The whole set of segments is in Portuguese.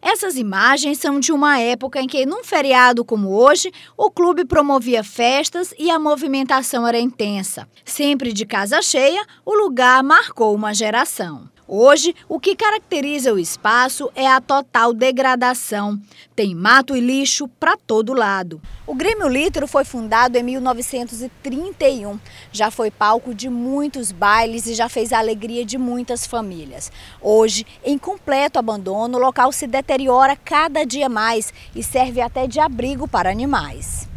Essas imagens são de uma época em que, num feriado como hoje, o clube promovia festas e a movimentação era intensa. Sempre de casa cheia, o lugar marcou uma geração. Hoje, o que caracteriza o espaço é a total degradação. Tem mato e lixo para todo lado. O Grêmio Lítero foi fundado em 1931. Já foi palco de muitos bailes e já fez a alegria de muitas famílias. Hoje, em completo abandono, o local se deteriora cada dia mais e serve até de abrigo para animais.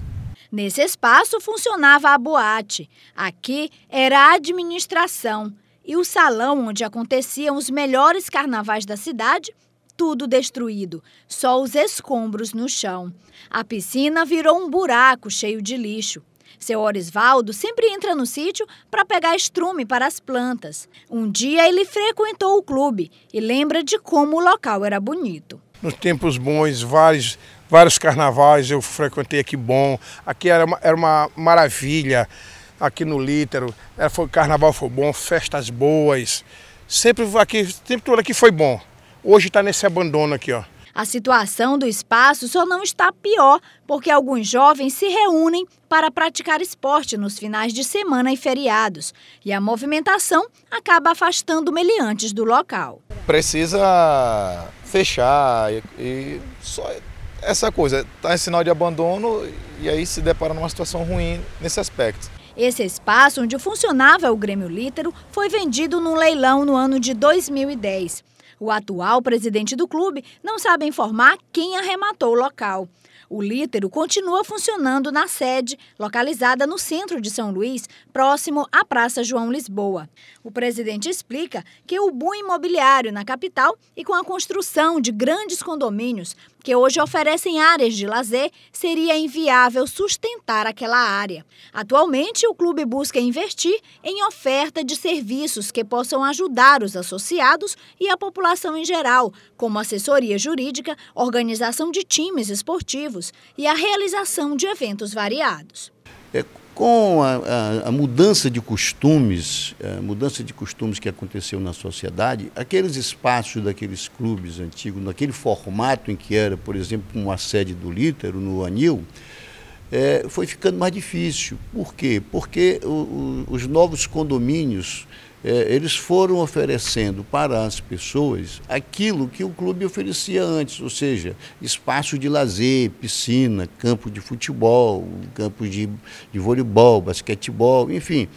Nesse espaço funcionava a boate. Aqui era a administração. E o salão onde aconteciam os melhores carnavais da cidade, tudo destruído, só os escombros no chão. A piscina virou um buraco cheio de lixo. Seu Orisvaldo sempre entra no sítio para pegar estrume para as plantas. Um dia ele frequentou o clube e lembra de como o local era bonito. Nos tempos bons, vários, vários carnavais eu frequentei aqui bom. Aqui era uma, era uma maravilha aqui no Lítero. era é, foi, carnaval foi bom, festas boas. Sempre aqui, sempre tudo aqui foi bom. Hoje está nesse abandono aqui, ó. A situação do espaço só não está pior, porque alguns jovens se reúnem para praticar esporte nos finais de semana e feriados. E a movimentação acaba afastando meliantes do local. Precisa fechar e, e só essa coisa. Está em sinal de abandono e aí se depara numa situação ruim nesse aspecto. Esse espaço, onde funcionava o Grêmio Lítero, foi vendido num leilão no ano de 2010. O atual presidente do clube não sabe informar quem arrematou o local. O Lítero continua funcionando na sede, localizada no centro de São Luís, próximo à Praça João Lisboa. O presidente explica que o boom imobiliário na capital e com a construção de grandes condomínios, que hoje oferecem áreas de lazer, seria inviável sustentar aquela área. Atualmente, o clube busca investir em oferta de serviços que possam ajudar os associados e a população em geral, como assessoria jurídica, organização de times esportivos e a realização de eventos variados. É com a, a, a, mudança de costumes, mudança de costumes que aconteceu na sociedade, aqueles espaços daqueles clubes antigos, naquele formato em que era, por exemplo, uma sede do Lítero, no Anil, é, foi ficando mais difícil. Por quê? Porque o, o, os novos condomínios é, eles foram oferecendo para as pessoas aquilo que o clube oferecia antes, ou seja, espaço de lazer, piscina, campo de futebol, campo de, de voleibol, basquetebol, enfim,